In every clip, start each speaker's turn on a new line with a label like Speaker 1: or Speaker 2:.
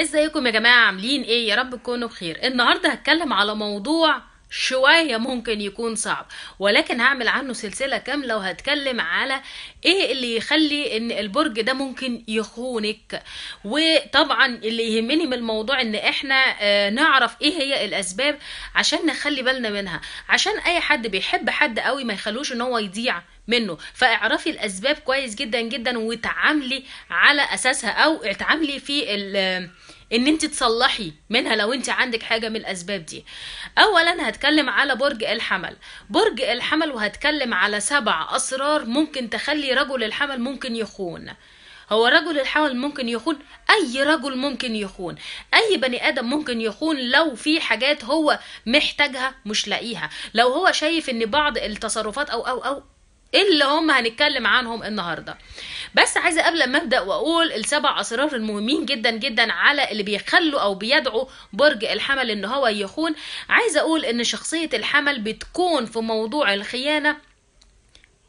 Speaker 1: ازيكم يا جماعه عاملين ايه يا رب تكونوا بخير النهارده هتكلم على موضوع شوية ممكن يكون صعب ولكن هعمل عنه سلسلة كاملة وهتكلم على ايه اللي يخلي ان البرج ده ممكن يخونك وطبعا اللي يهمني من الموضوع ان احنا آه، نعرف ايه هي الاسباب عشان نخلي بالنا منها عشان اي حد بيحب حد قوي ما يخلوش ان هو يضيع منه فاعرفي الاسباب كويس جدا جدا وتعاملي على اساسها او اتعاملي في ال ان انت تصلحي منها لو انت عندك حاجه من الاسباب دي اولا هتكلم على برج الحمل برج الحمل وهتكلم على سبع اسرار ممكن تخلي رجل الحمل ممكن يخون هو رجل الحمل ممكن يخون اي رجل ممكن يخون اي بني ادم ممكن يخون لو في حاجات هو محتاجها مش لاقيها لو هو شايف ان بعض التصرفات او او او اللي هم هنتكلم عنهم النهارده بس عايزه قبل ما ابدا واقول السبع اسرار المهمين جدا جدا على اللي بيخلوا او بيدعوا برج الحمل ان هو يخون عايزه اقول ان شخصيه الحمل بتكون في موضوع الخيانه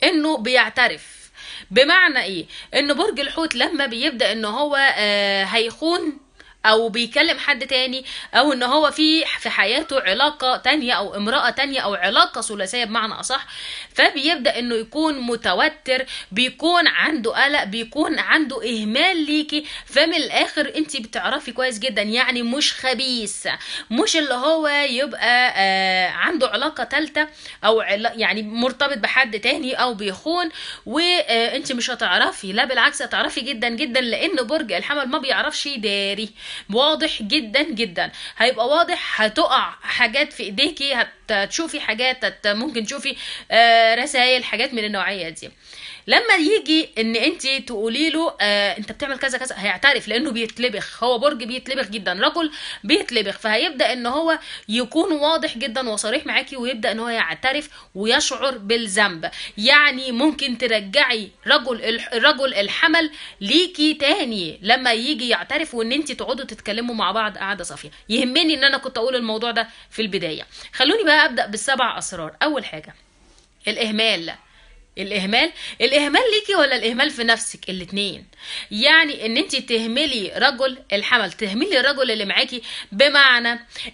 Speaker 1: انه بيعترف بمعنى ايه ان برج الحوت لما بيبدا ان هو آه هيخون او بيكلم حد تاني او ان هو في في حياته علاقه تانية او امراه تانية او علاقه ثلاثيه بمعنى اصح فبيبدا انه يكون متوتر بيكون عنده قلق بيكون عنده اهمال ليكي فمن الاخر انت بتعرفي كويس جدا يعني مش خبيث مش اللي هو يبقى آه عنده علاقه ثالثه او يعني مرتبط بحد تاني او بيخون وانت آه، مش هتعرفي لا بالعكس هتعرفي جدا جدا لان برج الحمل ما بيعرفش يداري واضح جدا جدا هيبقى واضح هتقع حاجات في ايديكي هتشوفي حاجات هت ممكن تشوفي آه، رسائل حاجات من النوعيه دي لما يجي ان انت تقولي له آه انت بتعمل كذا كذا هيعترف لانه بيتلبخ هو برج بيتلبخ جدا رجل بيتلبخ فهيبدا ان هو يكون واضح جدا وصريح معاكي ويبدا ان هو يعترف ويشعر بالذنب يعني ممكن ترجعي رجل الرجل الحمل ليكي تاني لما يجي يعترف وان انت تقعدي تقعدوا تتكلموا مع بعض قعده صافيه يهمني ان انا كنت اقول الموضوع ده في البدايه خلوني بقى ابدا بالسبع اسرار اول حاجه الاهمال الاهمال الاهمال ليكي ولا الاهمال في نفسك الاتنين يعني ان انت تهملي رجل الحمل تهملي الرجل اللي معاكي بمعنى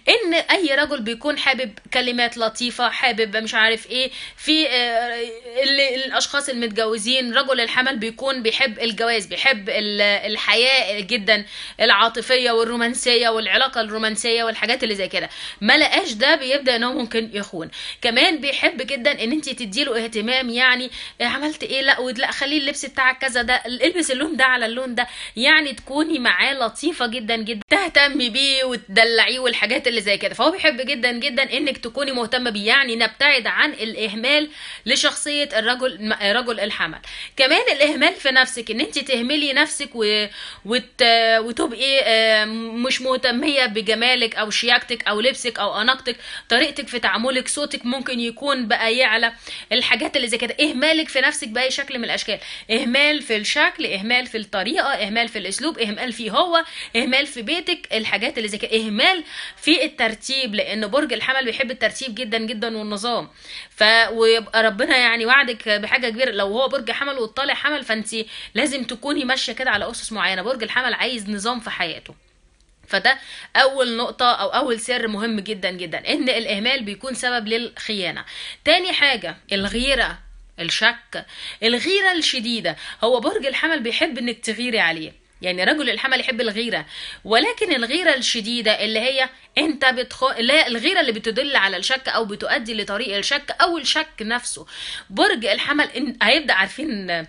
Speaker 1: ان اي رجل بيكون حابب كلمات لطيفه حابب مش عارف ايه في آه، اللي الاشخاص المتجوزين رجل الحمل بيكون بيحب الجواز بيحب الحياه جدا العاطفيه والرومانسيه والعلاقه الرومانسيه والحاجات اللي زي كده ما لقاش ده بيبدا ان هو ممكن يخون كمان بيحب جدا ان انت تديله اهتمام يعني عملت ايه لا لا خليه اللبس بتاعك كذا ده البس اللون ده على اللون ده يعني تكوني معاه لطيفه جدا جدا تهتمي بيه وتدلعيه والحاجات اللي زي كده فهو بيحب جدا جدا انك تكوني مهتمه بيه يعني نبتعد عن الاهمال لشخصيه الرجل رجل الحمل كمان الاهمال في نفسك ان انت تهملي نفسك و... وت... وتبقي آه، مش مهتميه بجمالك او شياكتك او لبسك او اناقتك طريقتك في تعاملك صوتك ممكن يكون بقى يعلى الحاجات اللي زي كده اهمالك في نفسك باي شكل من الاشكال اهمال في الشكل اهمال اهمال في الطريقه اهمال في الاسلوب اهمال في هو اهمال في بيتك الحاجات اللي زي كده اهمال في الترتيب لان برج الحمل بيحب الترتيب جدا جدا والنظام ف ويبقى ربنا يعني وعدك بحاجه كبيره لو هو برج حمل وطالع حمل فانت لازم تكوني ماشيه كده على اسس معينه برج الحمل عايز نظام في حياته فده اول نقطة او اول سر مهم جدا جدا ان الاهمال بيكون سبب للخيانة تاني حاجة الغيرة الشك الغيرة الشديدة هو برج الحمل بيحب انك تغيري عليه يعني رجل الحمل يحب الغيرة ولكن الغيرة الشديدة اللي هي انت بتخ... لا الغيرة اللي بتدل على الشك او بتؤدي لطريق الشك او الشك نفسه برج الحمل إن... هيبدأ عارفين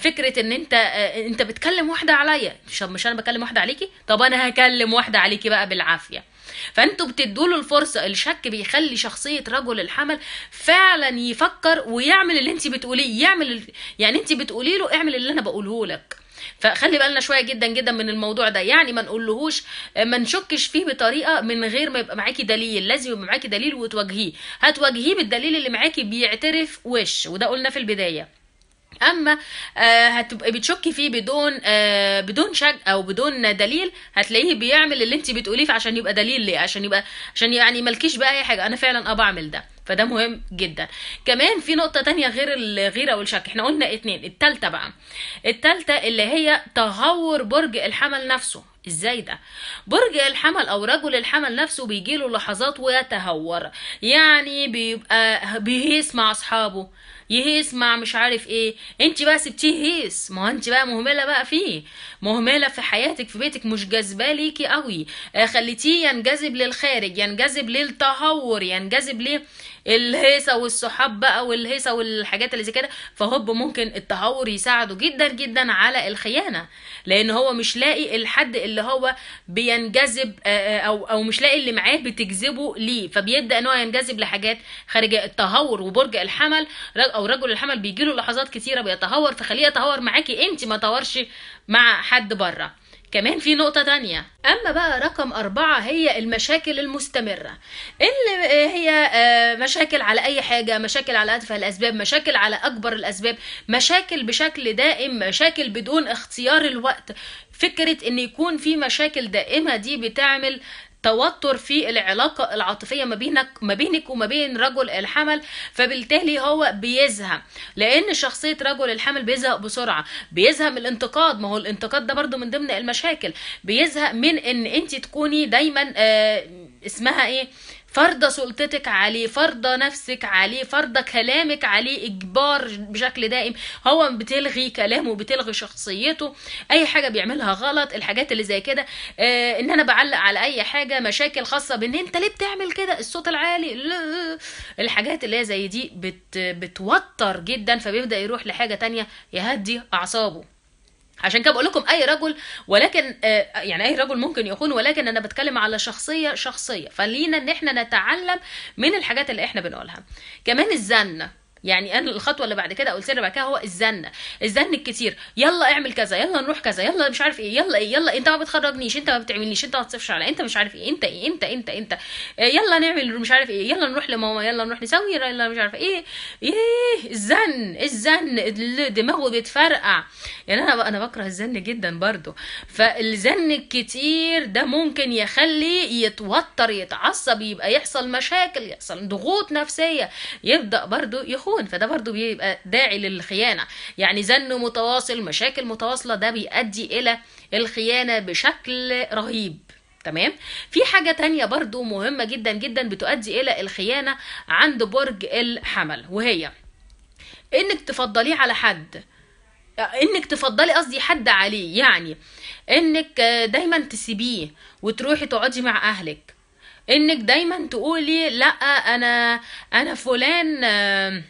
Speaker 1: فكرة ان انت آه، انت بتكلم واحدة عليا مش انا بكلم واحدة عليكي طب انا هكلم واحدة عليكي بقى بالعافية فانتوا بتدوا له الفرصه الشك بيخلي شخصيه رجل الحمل فعلا يفكر ويعمل اللي انت بتقوليه يعمل يعني انت بتقولي له اعمل اللي انا بقوله لك فخلي بالنا شويه جدا جدا من الموضوع ده يعني ما نقولهوش ما نشكش فيه بطريقه من غير ما يبقى معاكي دليل لازم يبقى معاكي دليل وتواجهيه هتواجهيه بالدليل اللي معاكي بيعترف وش وده قلنا في البدايه اما آه، هتبقي بتشكي فيه بدون آه، بدون شك او بدون دليل هتلاقيه بيعمل اللي انت بتقوليه عشان يبقى دليل ليه عشان يبقى عشان يعني مالكيش بقى اي حاجه انا فعلا اه بعمل ده فده مهم جدا كمان في نقطه تانية غير الغيره والشك احنا قلنا اتنين التالتة بقى التالتة اللي هي تهور برج الحمل نفسه ازاي ده برج الحمل او رجل الحمل نفسه بيجيله لحظات ويتهور يعني بيبقى بيهيس مع اصحابه يهيس مع مش عارف ايه انت بقى سبتيه هيس ما انت بقى مهمله بقى فيه مهمله في حياتك في بيتك مش جاذبه ليكي قوي آه، خليتيه ينجذب للخارج ينجذب للتهور ينجذب للهيصه والصحاب بقى والهيصه والحاجات اللي زي كده فهوب ممكن التهور يساعده جدا جدا على الخيانه لان هو مش لاقي الحد اللي هو بينجذب آه، آه، او او مش لاقي اللي معاه بتجذبه ليه فبيبدا ان هو ينجذب لحاجات خارجيه التهور وبرج الحمل او رجل الحمل بيجيله لحظات كتيره بيتهور فخليه يتهور معاكي انت ما تهورش مع حد بره كمان في نقطة تانية أما بقى رقم أربعة هي المشاكل المستمرة اللي هي آه، مشاكل على أي حاجة مشاكل على أتفه الأسباب مشاكل على أكبر الأسباب مشاكل بشكل دائم مشاكل بدون اختيار الوقت فكرة ان يكون في مشاكل دائمة دي بتعمل توتر في العلاقه العاطفيه ما بينك ما بينك وما بين رجل الحمل فبالتالي هو بيزهق لان شخصيه رجل الحمل بيزهق بسرعه بيزهق من الانتقاد ما هو الانتقاد ده برده من ضمن المشاكل بيزهق من ان انت تكوني دايما آه اسمها ايه فرض سلطتك عليه فرض نفسك عليه فرض كلامك عليه اجبار بشكل دائم هو بتلغي كلامه بتلغي شخصيته اي حاجه بيعملها غلط الحاجات اللي زي كده آه ان انا بعلق على اي حاجه مشاكل خاصه بان انت ليه بتعمل كده الصوت العالي الحاجات اللي هي زي دي بت بتوتر جدا فبيبدا يروح لحاجه تانية يهدي اعصابه عشان كده بقول لكم اي رجل ولكن آه، يعني اي رجل ممكن يكون ولكن انا بتكلم على شخصيه شخصيه فلينا ان احنا نتعلم من الحاجات اللي احنا بنقولها كمان الزنه يعني انا الخطوه اللي بعد كده او السر بعد كده هو الزن الزن الكتير يلا اعمل كذا يلا نروح كذا يلا مش عارف ايه يلا ايه يلا انت ما بتخرجنيش انت ما بتعملنيش انت ما بتصفش على انت مش عارف ايه انت ايه انت انت انت آه، يلا نعمل مش عارف ايه يلا نروح لماما يلا نروح نسوي يلا مش عارف ايه ايه الزن الزن دماغه بيتفرقع يعني انا انا بكره الزن جدا برضو فالزن الكتير ده ممكن يخلي يتوتر يتعصب يبقى يحصل مشاكل يحصل ضغوط نفسيه يبدا برضو يخرج يكون فده برضو بيبقى داعي للخيانة يعني زن متواصل مشاكل متواصلة ده بيؤدي إلى الخيانة بشكل رهيب تمام في حاجة تانية برضو مهمة جدا جدا بتؤدي إلى الخيانة عند برج الحمل وهي إنك تفضليه على حد انك تفضلي قصدي حد عليه يعني انك دايما تسيبيه وتروحي تقعدي مع اهلك انك دايما تقولي لا انا انا فلان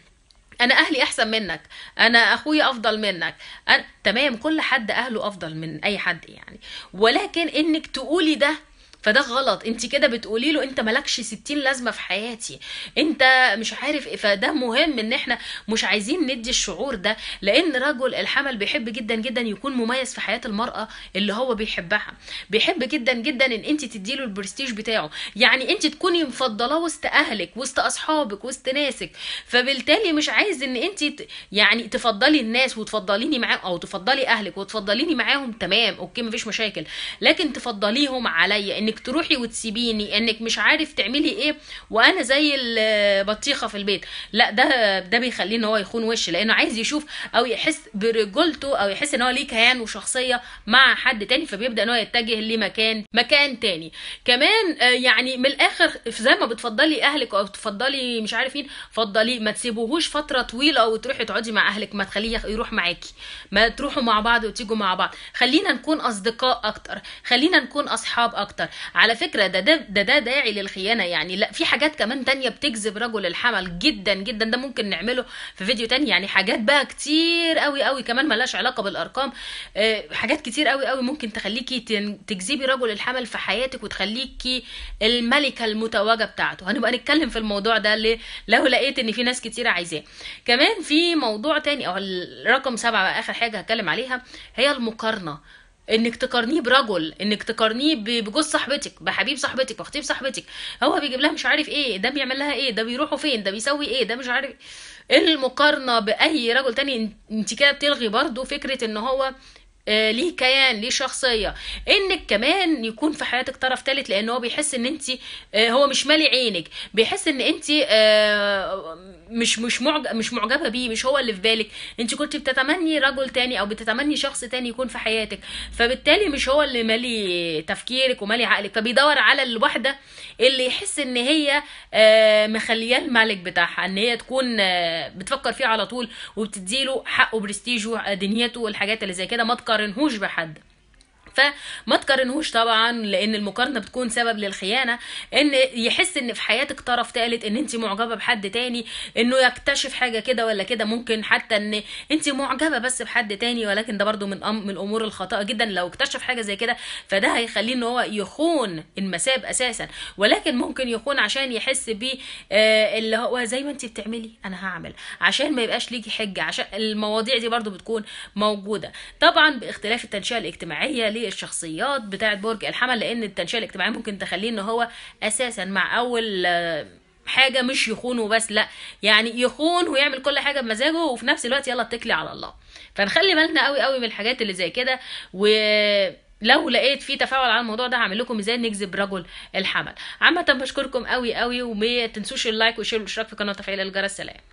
Speaker 1: انا اهلي احسن منك انا اخويا افضل منك أنا... تمام كل حد اهله افضل من اي حد يعني ولكن انك تقولي ده فده غلط انت كده بتقولي له انت مالكش 60 لازمه في حياتي انت مش عارف ايه فده مهم ان احنا مش عايزين ندي الشعور ده لان رجل الحمل بيحب جدا جدا يكون مميز في حياه المراه اللي هو بيحبها بيحب جدا جدا ان انت تديله البرستيج بتاعه يعني انت تكوني مفضلاه وسط اهلك وسط اصحابك وسط ناسك فبالتالي مش عايز ان انت يعني تفضلي الناس وتفضليني معاهم او تفضلي اهلك وتفضليني معاهم تمام اوكي مفيش مشاكل لكن تفضليهم عليا ان انك تروحي وتسيبيني انك مش عارف تعملي ايه وانا زي البطيخه في البيت لا ده ده بيخليه ان هو يخون وش لانه عايز يشوف او يحس برجولته او يحس ان هو ليه كيان وشخصيه مع حد تاني فبيبدا ان هو يتجه لمكان مكان تاني كمان آه، يعني من الاخر زي ما بتفضلي اهلك او بتفضلي مش عارف مين فضليه ما تسيبوهوش فتره طويله وتروحي تقعدي مع اهلك ما تخليه يروح معاكي ما تروحوا مع بعض وتيجوا مع بعض خلينا نكون اصدقاء اكتر خلينا نكون اصحاب اكتر على فكره ده ده ده, داعي للخيانه يعني لا في حاجات كمان تانية بتجذب رجل الحمل جدا جدا ده ممكن نعمله في فيديو تاني يعني حاجات بقى كتير قوي قوي كمان ملهاش علاقه بالارقام آه، حاجات كتير قوي قوي ممكن تخليكي تجذبي رجل الحمل في حياتك وتخليكي الملكه المتواجه بتاعته هنبقى نتكلم في الموضوع ده ليه لو لقيت ان في ناس كتير عايزاه كمان في موضوع تاني او رقم سبعة بقى اخر حاجه هتكلم عليها هي المقارنه انك تقارنيه برجل انك تقارنيه بجوز صاحبتك بحبيب صاحبتك بخطيب صاحبتك هو بيجيب لها مش عارف ايه ده بيعمل لها ايه ده بيروحوا فين ده بيسوي ايه ده مش عارف إيه. المقارنه باي رجل تاني انت كده بتلغي برضو فكره ان هو آه، ليه كيان ليه شخصيه انك كمان يكون في حياتك طرف ثالث لان هو بيحس ان انت آه، هو مش مالي عينك بيحس ان انت آه، مش مش معجب مش معجبه بيه مش هو اللي في بالك انت كنت بتتمني رجل تاني او بتتمني شخص تاني يكون في حياتك فبالتالي مش هو اللي مالي تفكيرك ومالي عقلك فبيدور على الواحده اللي يحس ان هي آه، مخلياه الملك بتاعها ان هي تكون آه، بتفكر فيه على طول وبتديله حقه برستيجه دنيته والحاجات اللي زي كده ما تقارنهوش بحد فما تقارنهوش طبعا لان المقارنه بتكون سبب للخيانه ان يحس ان في حياتك طرف ثالث ان انت معجبه بحد تاني انه يكتشف حاجه كده ولا كده ممكن حتى ان انت معجبه بس بحد تاني ولكن ده برده من أم من الامور الخطا جدا لو اكتشف حاجه زي كده فده هيخليه ان هو يخون المساب اساسا ولكن ممكن يخون عشان يحس ب آه اللي هو زي ما انت بتعملي انا هعمل عشان ما يبقاش ليكي حجه عشان المواضيع دي برده بتكون موجوده طبعا باختلاف التنشئه الاجتماعيه للشخصيات بتاعه برج الحمل لان التنشئه الاجتماعيه ممكن تخليه ان هو اساسا مع اول آه، حاجه مش يخون وبس لا يعني يخون ويعمل كل حاجه بمزاجه وفي نفس الوقت يلا اتكلي على الله فنخلي بالنا قوي قوي من الحاجات اللي زي كده و لو لقيت في تفاعل على الموضوع ده هعمل لكم ازاي نجذب رجل الحمل عامه بشكركم قوي قوي وما تنسوش اللايك والشير والاشتراك في القناه وتفعيل الجرس سلام